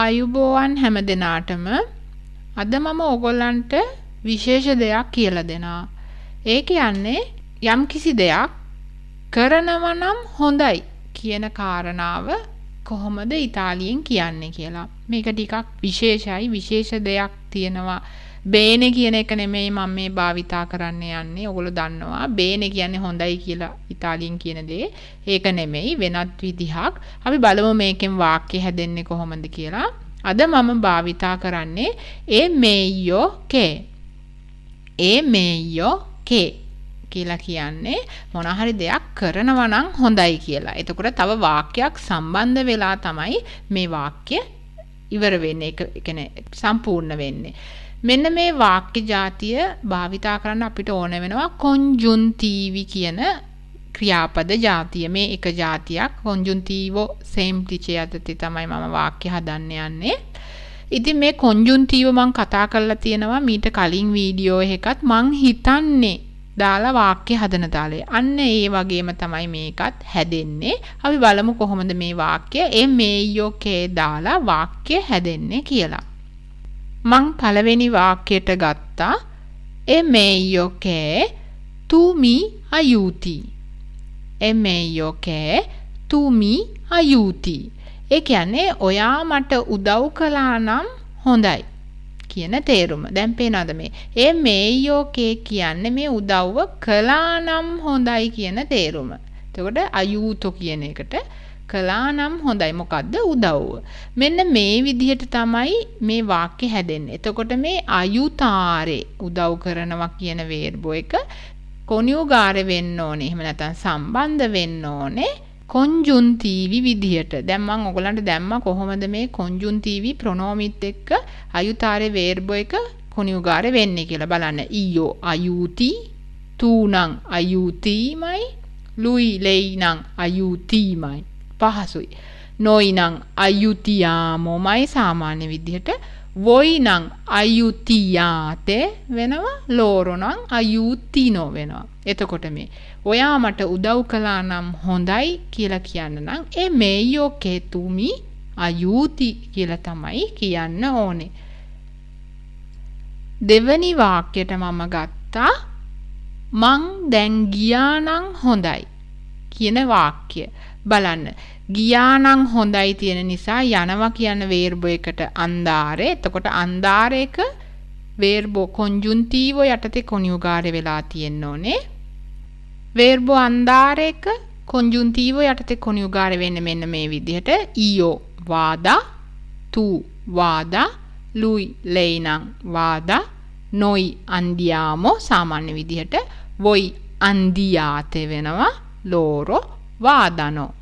ආයුබෝවන් හැම දෙනාටම අද මම ඕගොල්ලන්ට විශේෂ දෙයක් කියලා දෙනවා. ඒ කියන්නේ යම් කිසි දෙයක් කරනව නම් හොඳයි කියන කාරණාව කොහොමද ඉතාලියෙන් කියන්නේ කියලා. මේක ටිකක් විශේෂයි විශේෂ දෙයක් තියෙනවා බේනේ කියන එක නෙමෙයි මම මේ භාවිතා කරන්න යන්නේ. ඔගොල්ලෝ දන්නවා බේනේ කියන්නේ හොඳයි කියලා ඉතාලියෙන් කියන දේ. ඒක නෙමෙයි වෙනත් විදිහක්. අපි බලමු මේකෙන් වාක්‍ය හැදෙන්නේ කොහොමද කියලා. අද මම භාවිතා කරන්නේ ඒ මේයෝ කේ. ඒ මේයෝ කේ. කියලා කියන්නේ මොනහරි දෙයක් කරනවා නම් හොඳයි කියලා. එතකොට තව වාක්‍යයක් සම්බන්ධ වෙලා තමයි මේ වාක්‍ය ඉවර වෙන්නේ. ඒ කියන්නේ සම්පූර්ණ වෙන්නේ. මෙන්න මේ වාක්‍ය જાතිය භාවිතා කරන්න අපිට ඕන වෙනවා කොන්ජුන්තිවි කියන ක්‍රියාපද જાතිය. මේ එක જાතියක් කොන්ජුන්තිවෝ සෙම්ප්ලිචේ යටතේ තමයි මම වාක්‍ය හදන්න යන්නේ. ඉතින් මේ කොන්ජුන්තිව මම කතා කරලා තියෙනවා මීට කලින් වීඩියෝ එකකත් මං හිතන්නේ දාලා වාක්‍ය හදන තාලේ. අන්න ඒ වගේම තමයි මේකත් හැදෙන්නේ. අපි බලමු කොහොමද මේ වාක්‍ය එම් මේයෝකේ දාලා වාක්‍ය හැදෙන්නේ කියලා. මං පළවෙනි වාක්‍යයට ගත්තා e meglio che tu mi aiuti. E meglio che tu mi aiuti. ඒ කියන්නේ ඔයා මට උදව් කළා නම් හොඳයි කියන තේරුම. දැන් පේනවද මේ? ඒ මේයෝකේ කියන්නේ මේ උදව්ව කළා නම් හොඳයි කියන තේරුම. එතකොට අයූතෝ කියන එකට කළා නම් හොඳයි. මොකද්ද උදව්ව? මෙන්න මේ විදිහට තමයි මේ වාක්‍ය හැදෙන්නේ. එතකොට මේ අයුතාරේ උදව් කරනවා කියන වේර්බෝ එක කොනියුගාර වෙන්න ඕනේ. එහෙම නැත්නම් සම්බන්ධ වෙන්න ඕනේ. කොන්ජුන්තීවි විදිහට. දැන් මම ඔයගලන්ට දැම්මා කොහොමද මේ කොන්ජුන්තීවි ප්‍රොනෝමිත් එක්ක අයුතාරේ වේර්බෝ එක කොනියුගාර වෙන්නේ කියලා බලන්න. ඊයෝ අයුති තූ නම් අයුතිමයි ලුයි ලෙයි නම් අයුතිමයි පහසුයි. නොයිනං අයුතියාමෝමයි සාමාන්‍ය විදිහට වොයිනං අයුතියාතේ වෙනවා ලෝරොනං අයුතිනෝ වෙනවා. එතකොට මේ ඔයා මට උදව් කලා නම් හොඳයි කියලා කියන්න නම් ඒ මේයෝ කේතුමි අයුති කියලා තමයි කියන්න ඕනේ. දෙවනි වාක්‍යයට මම ගත්තා මං දැන් ගියානම් හොඳයි. කියන වාක්‍ය බලන්න ගියානම් හොඳයි තියෙන නිසා යනවා කියන වේර්බෝ එකට අන්දාරේ එතකොට අන්දාරේක වේර්බෝ කොන්ජුන්ටීවෝ යටතේ කොනියුගාරේ වෙලා තියෙන්න ඕනේ වේර්බෝ අන්දාරේක කොන්ජුන්ටීවෝ යටතේ කොනියුගාරේ වෙන්නේ මෙන්න මේ විදිහට ඊයෝ වාදා තු වාදා ලුයි ලේනං වාදා නොයි අන්දියාමෝ සාමාන්‍ය විදිහට වොයි අන්දියාතේ වෙනවා ලෝරෝ වාදනෝ.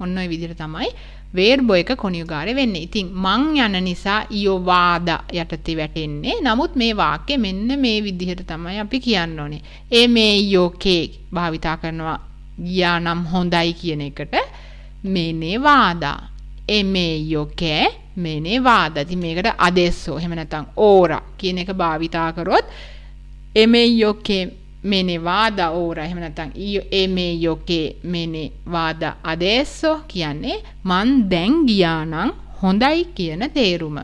ඔන්න ඔය විදිහට තමයි වේර්බෝ එක කොනියුගාරේ වෙන්නේ. ඉතින් මං යන නිසා ඊයෝ වාද යටතේ වැටෙන්නේ. නමුත් මේ වාක්‍ය මෙන්න මේ විදිහට තමයි අපි කියන්න ඕනේ. ඒ මේ ඊයෝ කේ භාවිතා කරනවා ගියා නම් හොඳයි කියන එකට මේනේ වාදා. ඒ මේ ඊයෝ කේ මේනේ වාදා. ඉතින් මේකට අදෙස්සෝ එහෙම නැත්නම් ඕරා කියන එක භාවිතා කරොත් එමෙයියෝකේ mene vada ora එහෙම නැත්නම් ඒ මේ යෝකේ mene vada adesso කියන්නේ මං දැන් ගියා නම් හොඳයි කියන තේරුම.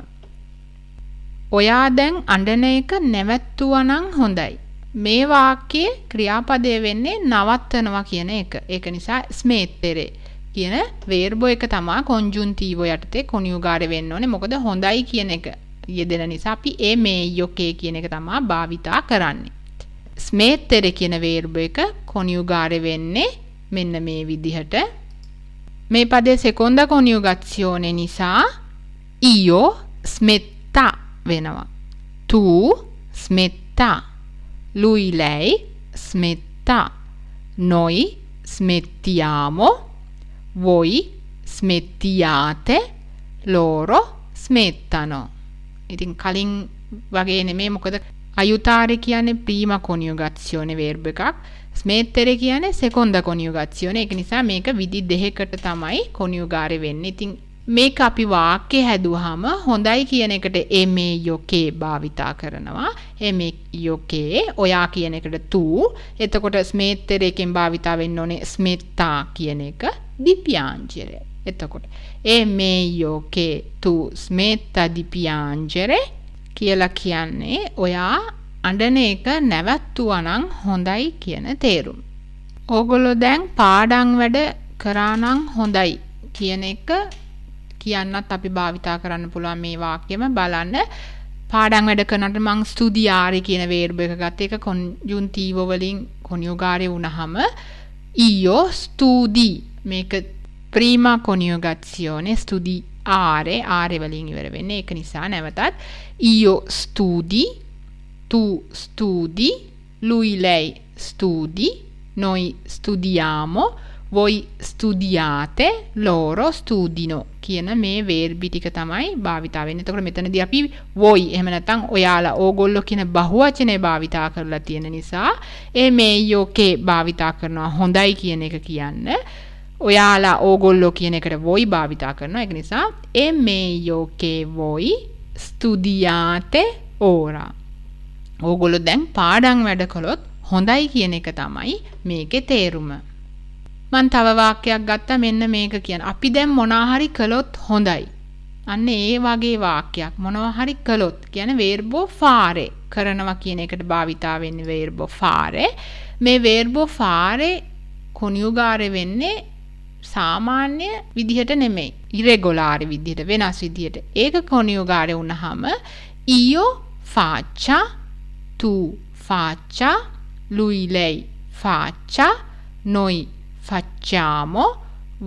ඔයා දැන් අඬන එක නැවැත්තුවා නම් හොඳයි. මේ වාක්‍යයේ ක්‍රියාපදය වෙන්නේ නවත්තනවා කියන එක. ඒක නිසා ස්මේත්තරේ කියන වේර්බෝ එක තමා කොන්ජුන්ටීවෝ යටතේ කොනියුගාර වෙන්න ඕනේ. මොකද හොඳයි කියන එක යෙදෙන නිසා අපි ඒ මේ යොකේ කියන එක තමා භාවිතා කරන්නේ. ස්මේත්තර කියන වේර්බ එක කොනියුගාරය වෙන්නේ මෙන්න මේ විදිහට මේ පදේ සෙකොන්ද කොනියුගාසියෝනේ නිසා io smetta වෙනවා tu smetta lui lei smetta noi smettiamo voi smettiate loro smettano ඉතින් කලින් වගේ නෙමේ මොකද aiutare කියන්නේ prima conjugation verb එකක්. ස්මේත්තරේ කියන්නේ second conjugation. ඒක නිසා මේක විදි දෙකකට තමයි conjugare වෙන්නේ. ඉතින් මේක අපි වාක්‍ය හැදුවාම හොඳයි කියන එකට එමේ යොකේ භාවිතා කරනවා එමේ යොකේ ඔයා කියන එකට තූ එතකොට ස්මේත්තරයෙන් භාවිතා වෙන්න ඕනේ ස්මෙත්තා කියන එක දිප්‍යාංජරේ එතකොට එමේ යොකේ තූ ස්මෙත්තා දිප්‍යාංජරේ කියලා කියන්නේ ඔයා අඬන එක නැවැත්තුවනම් හොඳයි කියන තේරුම. ඕගොල්ලෝ දැන් පාඩම් වැඩ කරානම් හොඳයි කියන එක කියන්නත් අපි භාවිතා කරන්න පුළුවන් මේ වාක්‍යෙම බලන්න පාඩම් වැඩ කරනට මං ස්තුති ආරේ කියන වේර්බ එක ගත්ත එක කොන්ජුන්ටීව වලින් කොනියුගාරේ වුණාම ඊයෝ ස්තුති මේක prima coniugazione, studi are, are වලින් ඉවර වෙන්නේ ඒක නිසා නැවතත් io studi, tu studi, lui lei studi, noi studiamo, voi studiate, loro studino කියන මේ වේර්බි ටික තමයි භාවිතා වෙන්නේ. එතකොට මෙතනදී අපි voi එහෙම නැත්නම් ඔයාලා ඕගොල්ලෝ කියන බහුවචනේ භාවිතා කරලා තියෙන නිසා ඒ මේ යෝකේ භාවිතා කරනවා හොඳයි කියන එක කියන්නේ ඔයාලා ඕගොල්ලෝ කියන එකට වොයි භාවිතා කරනවා ඒක නිසා එමේයෝකේ වොයි ස්තුදියාතේ ඕරා ඕගොල්ලෝ දැන් පාඩම් වැඩ කළොත් හොඳයි කියන එක තමයි මේකේ තේරුම මං තව වාක්‍යයක් ගත්තා මෙන්න මේක කියන අපි දැන් මොනවා හරි කළොත් හොඳයි අන්න ඒ වගේ වාක්‍යයක් මොනවා හරි කළොත් කියන්නේ වේර්බෝ ෆාරේ කරනවා කියන එකට භාවිතා වෙන්නේ වේර්බෝ ෆාරේ මේ වේර්බෝ ෆාරේ කොනියුගාරේ වෙන්නේ සාමාන්‍ය විදිහට නෙමෙයි. ඉරෙගොලාරි විදිහට වෙනස් විදිහට. ඒක කොනියුගාරය වුණාම ඊයෝ ෆාච්චා තු ෆාච්චා lui lei faccia noi facciamo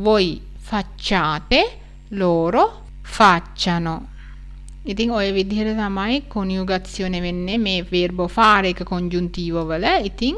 voi facciate loro facciano ඉතින් ඔය විදිහට තමයි කොනියුගත්සියෝන වෙන්නේ මේ වර්බෝ ෆාර එක කොන්ජුන්ටීව වල. ඉතින්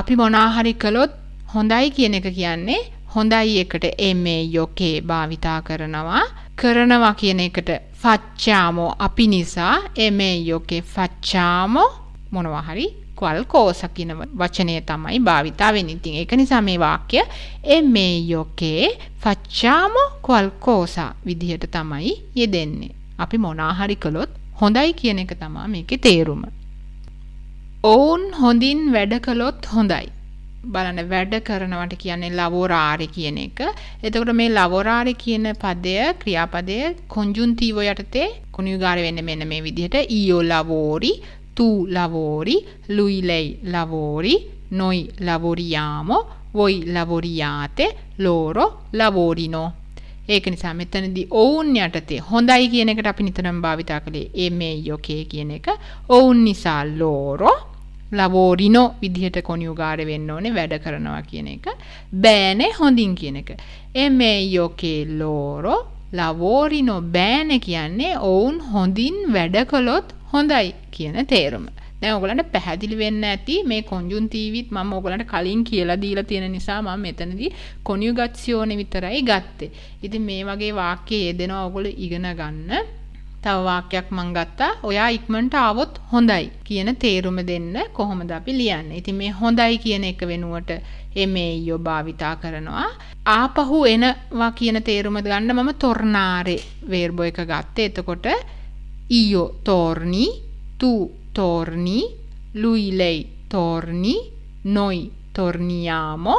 අපි මොනා හරි කළොත් හොඳයි කියන එක කියන්නේ හොඳයි එකට එමේ යොකේ භාවිතා කරනවා කරනවා කියන එකට ෆච්චාමෝ අපි නිසා එමේ යොකේ ෆච්චාමෝ මොනවා හරි කල් කෝස කියන වචනය තමයි භාවිතා වෙන්නේ. ඉතින් ඒක නිසා මේ වාක්‍ය එමේ යොකේ ෆච්චාමෝ කල් කෝස විදිහට තමයි යෙදෙන්නේ. අපි මොනා හරි කළොත් හොඳයි කියන එක තමයි මේකේ තේරුම. ඔවුන් හොඳින් වැඩ කළොත් හොඳයි. බලන්න වැඩ කරනවට කියන්නේ ලවෝරාරි කියන එක. එතකොට මේ ලවෝරාරි කියන පදය ක්‍රියාපදය කොන්ජුන්තිව යටතේ කුණියුගාර වෙන්නේ මෙන්න මේ විදිහට ඊයෝ ලවෝරි, තු ලවෝරි, ලුයිලෙයි ලවෝරි, නොයි ලවෝරියාමෝ, වොයි ලවෝරියාතේ, ලෝරෝ ලවෝරිනෝ. ඒක නිසා මෙතනදී ඔවුන් යටතේ හොඳයි කියන එකට අපි නිතරම භාවිතා කළේ ඒ මේ යොකේ e කියන එක. ඔවුන් නිසා ලෝරෝ ලවෝරිනෝ විදිහට කොනියුගාර වෙන්න ඕනේ වැඩ කරනවා කියන එක බෑනේ හොඳින් කියන එක එමේයෝකේ ලෝරෝ ලවෝරිනෝ බෑන කියන්නේ ඔවුන් හොඳින් වැඩ කළොත් හොඳයි කියන තේරුම දැන් ඔයගලන්ට පැහැදිලි වෙන්න ඇති මේ කොන්ජුන්ටිවිත් මම ඔයගලන්ට කලින් කියලා දීලා තියෙන නිසා මම මෙතනදී කොනියුගාසියෝනේ විතරයි ගත්තේ. ඉතින් මේ වගේ වාක්‍ය යෙදෙනවා ඔයගොල්ලෝ ඉගෙන ගන්න. තව වාක්‍යයක් මං ගත්තා. ඔයා ඉක්මනට ආවොත් හොඳයි කියන තේරුම දෙන්න කොහොමද අපි ලියන්නේ. ඉතින් මේ හොඳයි කියන එක වෙනුවට එමෙයියෝ භාවිතා කරනවා. ආපහු එනවා කියන තේරුම ගන්න මම තොර්නාරේ වේර්බ් එක ගත්තේ. එතකොට ඊයෝ තෝර්නි, තු තෝර්නි, lui lei torni, noi torniamo,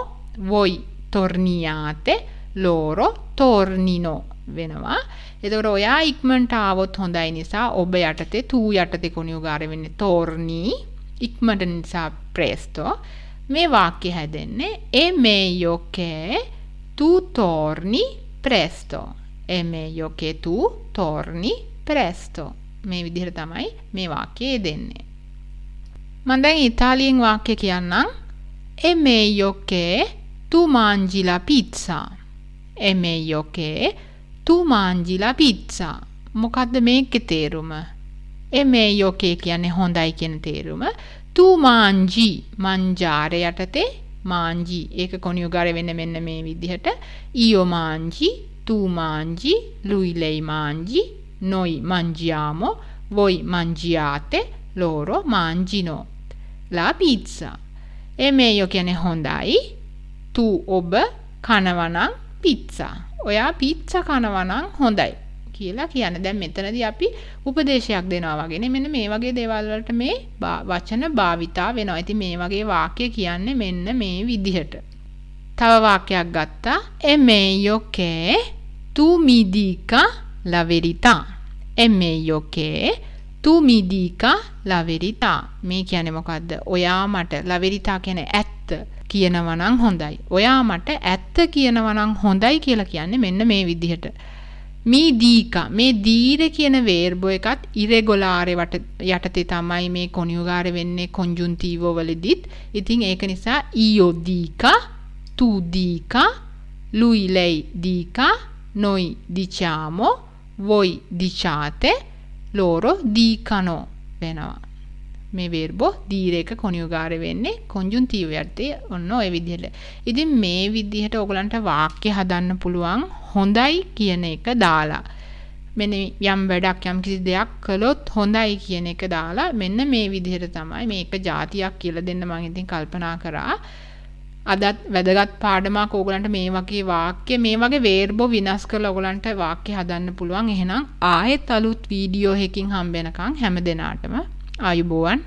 voi torniate, loro tornino. වෙනවා. එතකොට ඔයා ඉක්මනට ආවොත් හොඳයි නිසා ඔබ යටතේ තූ යටතේ කොණියුගාර වෙන්නේ තෝර්ණී ඉක්මනට නිසා ප්‍රේස්තෝ මේ වාක්‍ය හැදෙන්නේ e meglio che tu torni presto e meglio che tu torni presto මේ විදිහට තමයි මේ වාක්‍යය දෙන්නේ මම දැන් ඉතාලියෙන් වාක්‍ය කියන්නම් e meglio che tu mangi la pizza e meglio che තුමාන්ජිලා පිට්සා. මොකක්ද මේකේ තේරුම? එමේ යෝකේ කියන්නේ හොඳයි කියන තේරුම. තුමාන්ජි මංජාර යටතේ මාන්ජි. ඒක කොණියුගාරේ වෙන්න මෙන්න මේ විදිහට ඊයෝ මාන්ජි, තුමාන්ජි, ලුයිලෙයි මාන්ජි, noi mangiamo, voi mangiate, loro mangino. La pizza. එමේ යෝ කියන්නේ හොඳයි. tu ඔබ කනවනම් පිට්සා. ඔයා පීත්සා කනවනම් හොඳයි කියලා කියන දැන් මෙතනදී අපි උපදේශයක් දෙනවා වගේ මෙන්න මේ වගේ දේවල් වලට මේ වචන භාවිතා වෙනවා. ඉතින් මේ වගේ වාක්‍ය කියන්නේ මෙන්න මේ විදිහට. තව වාක්‍යයක් ගත්තා. E meglio che tu mi dica la verità. E meglio che tu mi dica la verità. මේ කියන්නේ මොකද්ද? ඔයා මට la verità කියන්නේ ඇත්ත. කියනවනම් හොඳයි. ඔයා මට ඇත්ත කියනවනම් හොඳයි කියලා කියන්නේ මෙන්න මේ විදිහට. මේ දීක මේ දීර කියන වේර්බෝ එකත් ඉරෙගොලාරේ යටතේ තමයි මේ කොනියුගාර වෙන්නේ කොන්ජුන්ටීවෝ වලදීත්. ඉතින් ඒක නිසා ඊයෝ දීක, tu dica, lui lei dica, noi diciamo, voi diciate, loro dicano වෙනවා. මේ වේර්බෝ දීරේක කොනියුගාර වෙන්නේ කොන්ජුන්ටීව යටතේ ඔන්න ඔය විදිහට. ඉතින් මේ විදිහට ඔයගලන්ට වාක්‍ය හදන්න පුළුවන් හොඳයි කියන එක දාලා. මෙන්න යම් වැඩක් යම් කිසි දෙයක් කළොත් හොඳයි කියන එක දාලා මෙන්න මේ විදිහට තමයි මේක જાතියක් කියලා දෙන්න මම ඉතින් කල්පනා කරා. අදත් වැදගත් පාඩමක් ඕගලන්ට මේ වගේ වාක්‍ය මේ වගේ වේර්බෝ විනාශ කරලා ඕගලන්ට වාක්‍ය හදන්න පුළුවන්. එහෙනම් ආයෙත් අලුත් වීඩියෝ එකකින් හම්බ වෙනකන් හැම දිනාටම ආයුබෝවන්